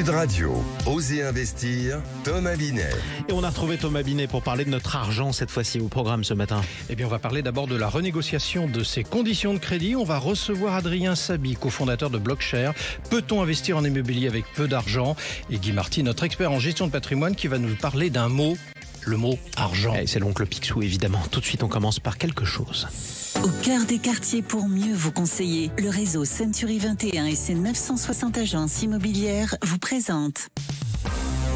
de Radio, Oser investir, Thomas Binet. Et on a retrouvé Thomas Binet pour parler de notre argent cette fois-ci au programme ce matin. Eh bien, on va parler d'abord de la renégociation de ses conditions de crédit. On va recevoir Adrien Sabi, cofondateur de Blockshare. Peut-on investir en immobilier avec peu d'argent Et Guy Marty, notre expert en gestion de patrimoine, qui va nous parler d'un mot le mot argent. Eh, c'est l'oncle Picsou évidemment. Tout de suite on commence par quelque chose. Au cœur des quartiers pour mieux vous conseiller, le réseau Century 21 et ses 960 agences immobilières vous présentent.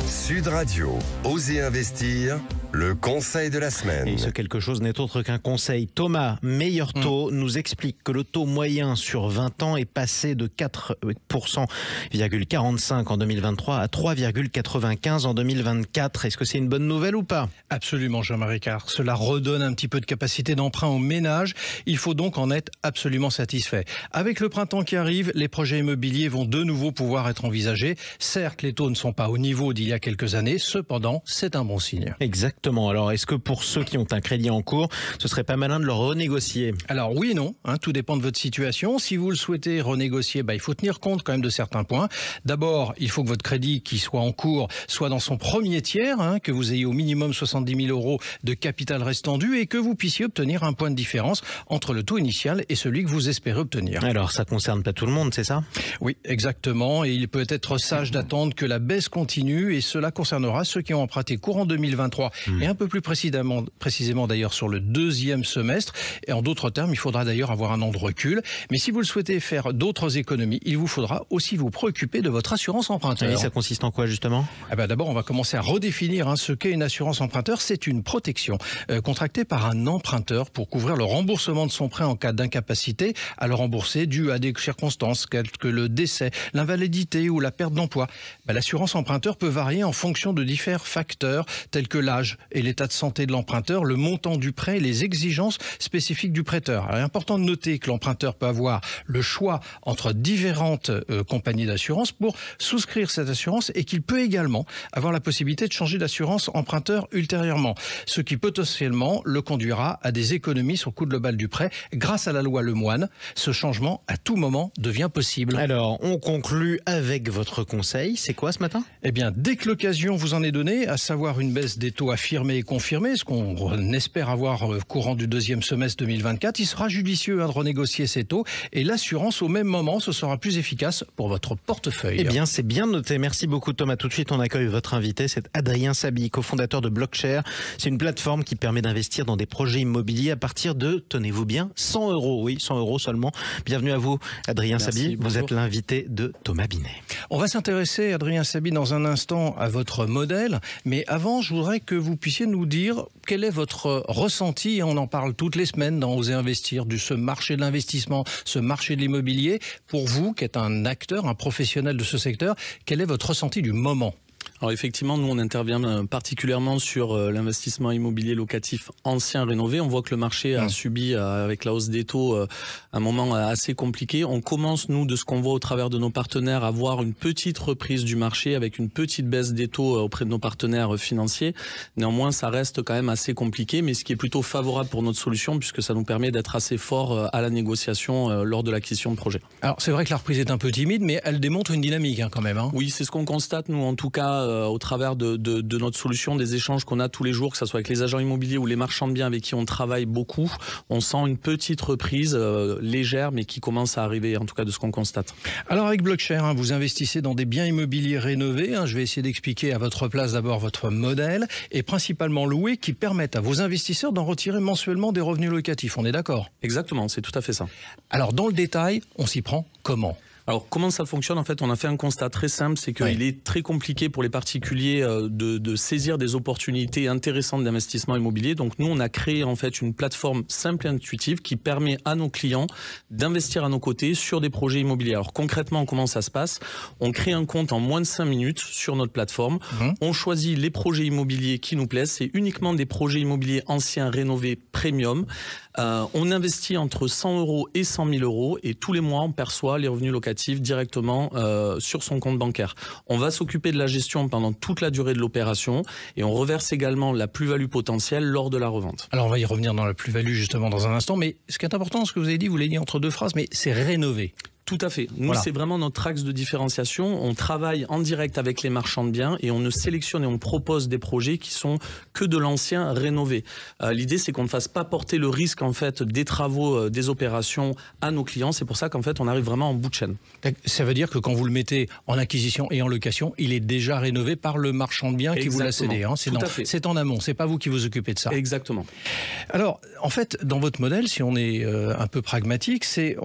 Sud Radio, Osez investir le conseil de la semaine. Et ce quelque chose n'est autre qu'un conseil. Thomas Meilleur Taux mm. nous explique que le taux moyen sur 20 ans est passé de 4,45 en 2023 à 3,95 en 2024. Est-ce que c'est une bonne nouvelle ou pas Absolument, Jean-Marie Car. Cela redonne un petit peu de capacité d'emprunt aux ménages. Il faut donc en être absolument satisfait. Avec le printemps qui arrive, les projets immobiliers vont de nouveau pouvoir être envisagés. Certes, les taux ne sont pas au niveau d'il y a quelques années. Cependant, c'est un bon signe. Exactement. Alors, est-ce que pour ceux qui ont un crédit en cours, ce serait pas malin de le renégocier Alors oui et non. Hein, tout dépend de votre situation. Si vous le souhaitez renégocier, bah, il faut tenir compte quand même de certains points. D'abord, il faut que votre crédit qui soit en cours soit dans son premier tiers, hein, que vous ayez au minimum 70 000 euros de capital restendu et que vous puissiez obtenir un point de différence entre le taux initial et celui que vous espérez obtenir. Alors, ça concerne pas tout le monde, c'est ça Oui, exactement. Et il peut être sage d'attendre que la baisse continue et cela concernera ceux qui ont emprunté courant 2023 Hmm. et un peu plus précisément, précisément d'ailleurs sur le deuxième semestre. Et en d'autres termes, il faudra d'ailleurs avoir un an de recul. Mais si vous le souhaitez faire d'autres économies, il vous faudra aussi vous préoccuper de votre assurance emprunteur. Et ça consiste en quoi justement eh ben, D'abord, on va commencer à redéfinir hein, ce qu'est une assurance emprunteur. C'est une protection euh, contractée par un emprunteur pour couvrir le remboursement de son prêt en cas d'incapacité à le rembourser dû à des circonstances telles que le décès, l'invalidité ou la perte d'emploi. Bah, l'assurance emprunteur peut varier en fonction de différents facteurs tels que l'âge, et l'état de santé de l'emprunteur, le montant du prêt les exigences spécifiques du prêteur. il est important de noter que l'emprunteur peut avoir le choix entre différentes euh, compagnies d'assurance pour souscrire cette assurance et qu'il peut également avoir la possibilité de changer d'assurance emprunteur ultérieurement, ce qui potentiellement le conduira à des économies sur le coût global du prêt. Grâce à la loi Lemoine, ce changement à tout moment devient possible. Alors, on conclut avec votre conseil. C'est quoi ce matin Eh bien, dès que l'occasion vous en est donnée, à savoir une baisse des taux à affirmer et confirmé, ce qu'on espère avoir euh, courant du deuxième semestre 2024, il sera judicieux hein, de renégocier ces taux et l'assurance au même moment, ce sera plus efficace pour votre portefeuille. Eh bien, c'est bien noté. Merci beaucoup Thomas. Tout de suite, on accueille votre invité, c'est Adrien Sabi, cofondateur de Blockshare. C'est une plateforme qui permet d'investir dans des projets immobiliers à partir de, tenez-vous bien, 100 euros. Oui, 100 euros seulement. Bienvenue à vous, Adrien Merci, Sabi. Vous êtes l'invité de Thomas Binet. On va s'intéresser, Adrien Sabi, dans un instant à votre modèle, mais avant, je voudrais que vous vous puissiez nous dire quel est votre ressenti, on en parle toutes les semaines dans Oser Investir, de ce marché de l'investissement, ce marché de l'immobilier. Pour vous, qui êtes un acteur, un professionnel de ce secteur, quel est votre ressenti du moment alors effectivement, nous on intervient euh, particulièrement sur euh, l'investissement immobilier locatif ancien rénové. On voit que le marché a mmh. subi euh, avec la hausse des taux un moment assez compliqué. On commence nous de ce qu'on voit au travers de nos partenaires à voir une petite reprise du marché avec une petite baisse des taux auprès de nos partenaires financiers. Néanmoins, ça reste quand même assez compliqué, mais ce qui est plutôt favorable pour notre solution puisque ça nous permet d'être assez fort à la négociation lors de l'acquisition de projet. Alors c'est vrai que la reprise est un peu timide, mais elle démontre une dynamique hein, quand même. Hein. Oui, c'est ce qu'on constate nous en tout cas euh, au travers de, notre solution, des échanges qu'on a tous les jours, que ce soit avec les agents immobiliers ou les marchands de biens avec qui on travaille beaucoup, on sent une petite reprise euh, légère, mais qui commence à arriver, en tout cas de ce qu'on constate. Alors avec Blockshare, hein, vous investissez dans des biens immobiliers rénovés. Hein. je vais essayer d'expliquer à votre place d'abord votre modèle, et principalement loué, qui permettent à vos investisseurs d'en retirer mensuellement des revenus locatifs. On est d'accord Exactement, c'est tout à fait ça. Alors dans le détail, on s'y prend comment alors comment ça fonctionne En fait, on a fait un constat très simple, c'est qu'il est très compliqué pour les particuliers euh, de, saisir des opportunités intéressantes d'investissement immobilier. Donc nous, on a créé en fait une plateforme simple et intuitive qui permet à nos clients d'investir à nos côtés sur des projets immobiliers. Alors concrètement, comment ça se passe On crée un compte en moins de 5 minutes sur notre plateforme. Mmh. On choisit les projets immobiliers qui nous plaisent. C'est uniquement des projets immobiliers anciens, rénovés, premium. Euh, on investit entre 100 euros et 100 000 euros et tous les mois, on perçoit les revenus locatifs directement euh, sur son compte bancaire. On va s'occuper de la gestion pendant toute la durée de l'opération et on reverse également la plus-value potentielle lors de la revente. Alors, on va y revenir dans la plus-value justement dans un instant, mais ce qui est important, ce que vous avez dit, vous l'avez dit entre deux phrases, mais c'est rénover. Tout à fait. Nous, c'est vraiment notre axe de différenciation. On travaille en direct avec les marchands de biens et on ne sélectionne et on propose des projets qui sont que de l'ancien rénové. Euh, l'idée, c'est qu'on ne fasse pas porter le risque en fait des travaux, euh, des opérations à nos clients. C'est pour ça qu'en fait, on arrive vraiment en bout de chaîne. Ça veut dire que quand vous le mettez en acquisition et en location, il est déjà rénové par le marchand de biens qui vous l'a cédé. Hein. C'est en amont. C'est pas vous qui vous occupez de ça. Exactement. Alors, en fait, dans votre modèle, si on est euh, un peu pragmatique, c'est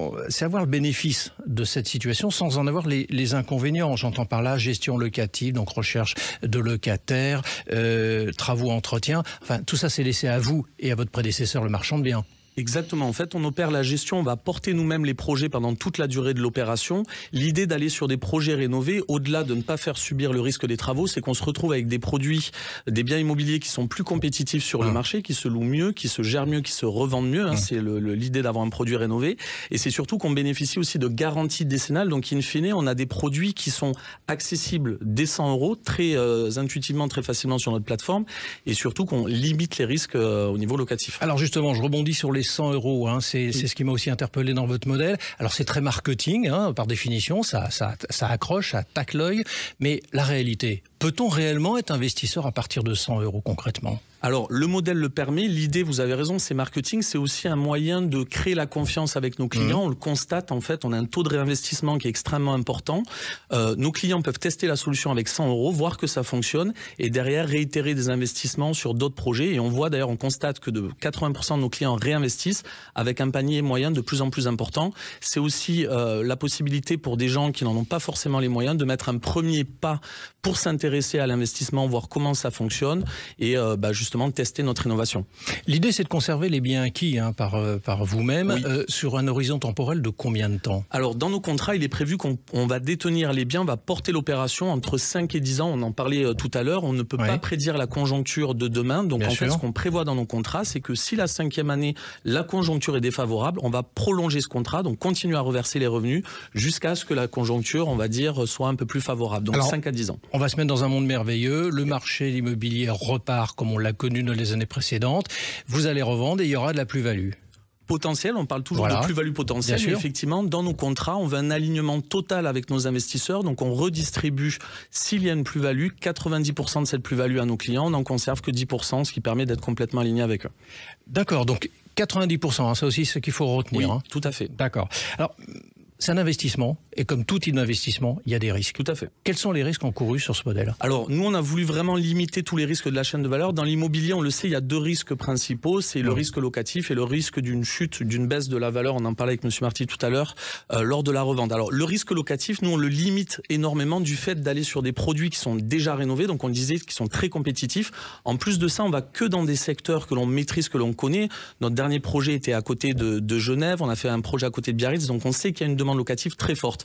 avoir le bénéfice de cette situation sans en avoir les, inconvénients. J'entends par là gestion locative, donc recherche de locataires, euh, travaux, entretien. Enfin, tout ça, s'est laissé à vous et à votre prédécesseur, le marchand de biens. Exactement. En fait, on opère la gestion, on va porter nous-mêmes les projets pendant toute la durée de l'opération. L'idée d'aller sur des projets rénovés, au-delà de ne pas faire subir le risque des travaux, c'est qu'on se retrouve avec des produits, des biens immobiliers qui sont plus compétitifs sur le marché, qui se louent mieux, qui se gèrent mieux, qui se revendent mieux. Hein, c'est l'idée d'avoir un produit rénové. Et c'est surtout qu'on bénéficie aussi de garanties décennales. Donc, in fine, on a des produits qui sont accessibles dès 100 euros, très euh, intuitivement, très facilement sur notre plateforme. Et surtout qu'on limite les risques euh, au niveau locatif. Alors, justement, je rebondis sur les 100 euros. Hein, c'est ce qui m'a aussi interpellé dans votre modèle. Alors c'est très marketing, hein, par définition, ça, ça, ça accroche, ça tacle l'œil, mais la réalité, Peut-on réellement être investisseur à partir de 100 euros concrètement alors, le modèle le permet. L'idée, vous avez raison, c'est marketing. C'est aussi un moyen de créer la confiance avec nos clients. Mmh. On le constate, en fait, on a un taux de réinvestissement qui est extrêmement important. Euh, nos clients peuvent tester la solution avec 100 euros, voir que ça fonctionne, et derrière réitérer des investissements sur d'autres projets. Et on voit d'ailleurs, on constate que de 80% de nos clients réinvestissent avec un panier moyen de plus en plus important. C'est aussi euh, la possibilité pour des gens qui n'en ont pas forcément les moyens de mettre un premier pas pour s'intéresser à l'investissement, voir comment ça fonctionne et euh, bah, justement tester notre innovation. L'idée, c'est de conserver les biens acquis hein, par, euh, par vous-même euh, sur un horizon temporel de combien de temps Alors, dans nos contrats, il est prévu qu'on va détenir les biens, on va porter l'opération entre 5 et 10 ans. On en parlait tout à l'heure. On ne peut pas prédire la conjoncture de demain. Donc, en fait, ce qu'on prévoit dans nos contrats, c'est que si la cinquième année, la conjoncture est défavorable, on va prolonger ce contrat, donc continuer à reverser les revenus jusqu'à ce que la conjoncture, on va dire, soit un peu plus favorable. Donc, 5 à 10 ans. On va se mettre dans un monde merveilleux. Le marché immobilier repart comme on l'a connu dans les années précédentes. Vous allez revendre et il y aura de la plus-value potentiel, on parle toujours de plus-value potentielle. effectivement, dans nos contrats, on veut un alignement total avec nos investisseurs. Donc, on redistribue, s'il y a une plus-value, 90% de cette plus-value à nos clients. On n'en conserve que 10%, ce qui permet d'être complètement aligné avec eux. D'accord. Donc, 90%, hein, ça c'est aussi ce qu'il faut retenir. Hein. tout à fait. D'accord. Alors, c'est un investissement. Et comme tout type d'investissement, il y a des risques. Tout à fait. Quels sont les risques encourus sur ce modèle Alors, nous, on a voulu vraiment limiter tous les risques de la chaîne de valeur. Dans l'immobilier, on le sait, il y a deux risques principaux. C'est le risque locatif et le risque d'une chute, d'une baisse de la valeur. On en parlait avec M. Marty tout à l'heure, euh, lors de la revente. Alors, le risque locatif, nous, on le limite énormément du fait d'aller sur des produits qui sont déjà rénovés. Donc, on disait, qu'ils sont très compétitifs. En plus de ça, on va que dans des secteurs que l'on maîtrise, que l'on connaît. Notre dernier projet était à côté de, de Genève. On a fait un projet à côté de Biarritz. Donc, on sait qu'il y a une demande locative très forte.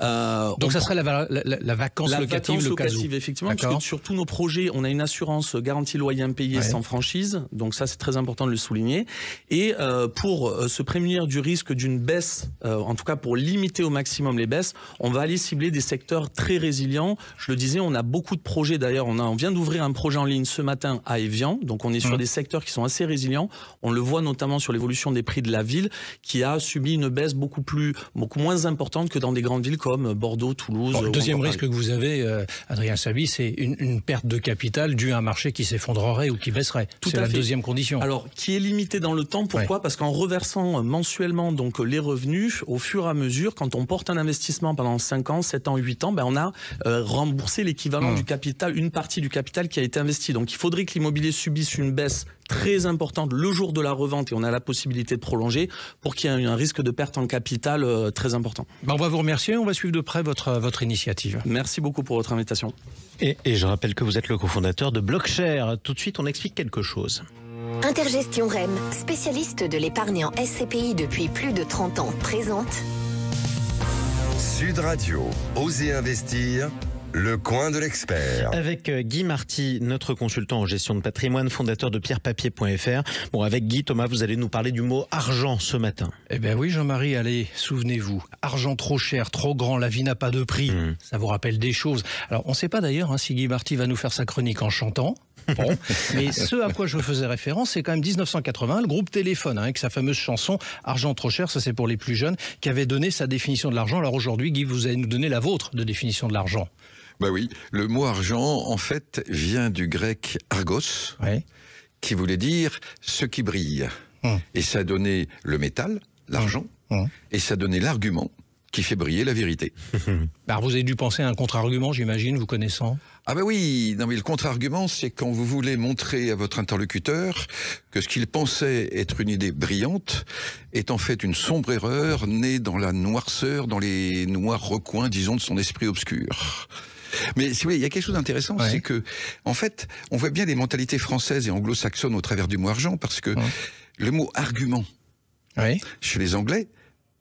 Euh, Donc ça serait la, la, vacance locative, effectivement, sur tous nos projets, on a une assurance garantie loyer impayé sans franchise. Donc ça, c'est très important de le souligner. Et euh, pour euh, se prémunir du risque d'une baisse, en tout cas pour limiter au maximum les baisses, on va aller cibler des secteurs très résilients. Je le disais, on a beaucoup de projets. D'ailleurs, on, on vient d'ouvrir un projet en ligne ce matin à Evian. Donc on est sur mmh. des secteurs qui sont assez résilients. On le voit notamment sur l'évolution des prix de la ville, qui a subi une baisse beaucoup plus, beaucoup moins importante que dans des grandes villes comme Bordeaux, Toulouse. le deuxième risque que vous avez, euh, Adrien Sabi, c'est une, perte de capital due à un marché qui s'effondrerait ou qui baisserait. C'est la deuxième condition. Alors, qui est limité dans le temps. Pourquoi Parce qu'en reversant mensuellement donc les revenus, au fur et à mesure, quand on porte un investissement pendant 5 ans, 7 ans, 8 ans, ben, on a euh, remboursé l'équivalent hmm. du capital, une partie du capital qui a été investi. Donc, il faudrait que l'immobilier subisse une baisse très importante le jour de la revente et on a la possibilité de prolonger pour qu'il y ait un risque de perte en capital euh, très important. Ben, on va vous remercier, et on va suivre de près votre, euh, votre initiative. Merci beaucoup pour votre invitation. Et, et je rappelle que vous êtes le cofondateur de Blockshare. Tout de suite, on explique quelque chose. Intergestion REM, spécialiste de l'épargne en SCPI depuis plus de 30 ans, présente Sud Radio, Osez investir le coin de l'expert. Avec euh, Guy Marty, notre consultant en gestion de patrimoine, fondateur de pierrepapier.fr. Bon, avec Guy, Thomas, vous allez nous parler du mot argent ce matin. Eh bien oui, Jean-Marie, allez, souvenez-vous. Argent trop cher, trop grand, la vie n'a pas de prix. Hmm. Ça vous rappelle des choses. Alors, on ne sait pas d'ailleurs hein, si Guy Marty va nous faire sa chronique en chantant. Bon, mais ce à quoi je faisais référence, c'est quand même 1980, le groupe Téléphone, hein, avec sa fameuse chanson Argent trop cher, ça c'est pour les plus jeunes, qui avait donné sa définition de l'argent. Alors aujourd'hui, Guy, vous allez nous donner la vôtre de définition de l'argent. Ben oui, le mot argent, en fait, vient du grec argos, qui voulait dire ce qui brille. Hum. Et ça donné le métal, l'argent, hum. Hum. et ça donnait l'argument qui fait briller la vérité. Alors vous avez dû penser à un contre-argument, j'imagine, vous connaissant Ah ben oui, non mais le contre-argument, c'est quand vous voulez montrer à votre interlocuteur que ce qu'il pensait être une idée brillante est en fait une sombre erreur née dans la noirceur, dans les noirs recoins, disons, de son esprit obscur. Mais si il y a quelque chose d'intéressant, c'est que, en fait, on voit bien les mentalités françaises et anglo-saxonnes au travers du mot argent, parce que le mot argument, chez les Anglais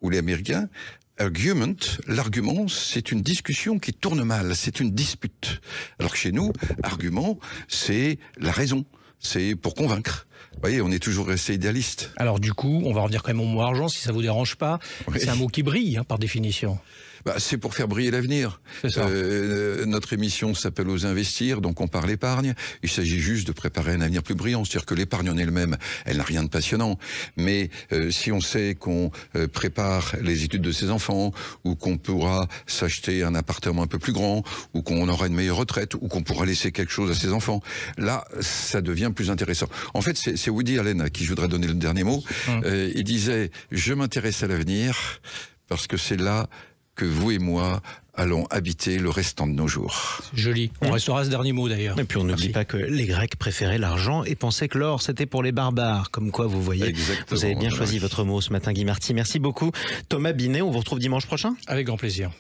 ou les Américains, argument, l'argument, c'est une discussion qui tourne mal, c'est une dispute. Alors que chez nous, argument, c'est la raison, c'est pour convaincre. Vous voyez, on est toujours assez idéaliste. Alors du coup, on va revenir quand même au mot argent, si ça vous dérange pas. C'est un mot qui brille, hein, par définition bah, C'est pour faire briller l'avenir. Euh, notre émission s'appelle Aux investir, donc on parle épargne. Il s'agit juste de préparer un avenir plus brillant. C'est-à-dire que l'épargne en elle-même, elle, n'a rien de passionnant. Mais euh, si on sait qu'on euh, prépare les études de ses enfants, ou qu'on pourra s'acheter un appartement un peu plus grand, ou qu'on aura une meilleure retraite, ou qu'on pourra laisser quelque chose à ses enfants, là, ça devient plus intéressant. En fait, c'est Woody Allen à qui je voudrais donner le dernier mot. Hum. Euh, il disait, je m'intéresse à l'avenir parce que c'est là que vous et moi allons habiter le restant de nos jours. Joli. On hein restera ce dernier mot d'ailleurs. Et puis on n'oublie pas que les Grecs préféraient l'argent et pensaient que l'or c'était pour les barbares. Comme quoi, vous voyez, vous avez bien choisi votre mot ce matin, Guy Marty. Merci beaucoup. Thomas Binet, on vous retrouve dimanche prochain Avec grand plaisir.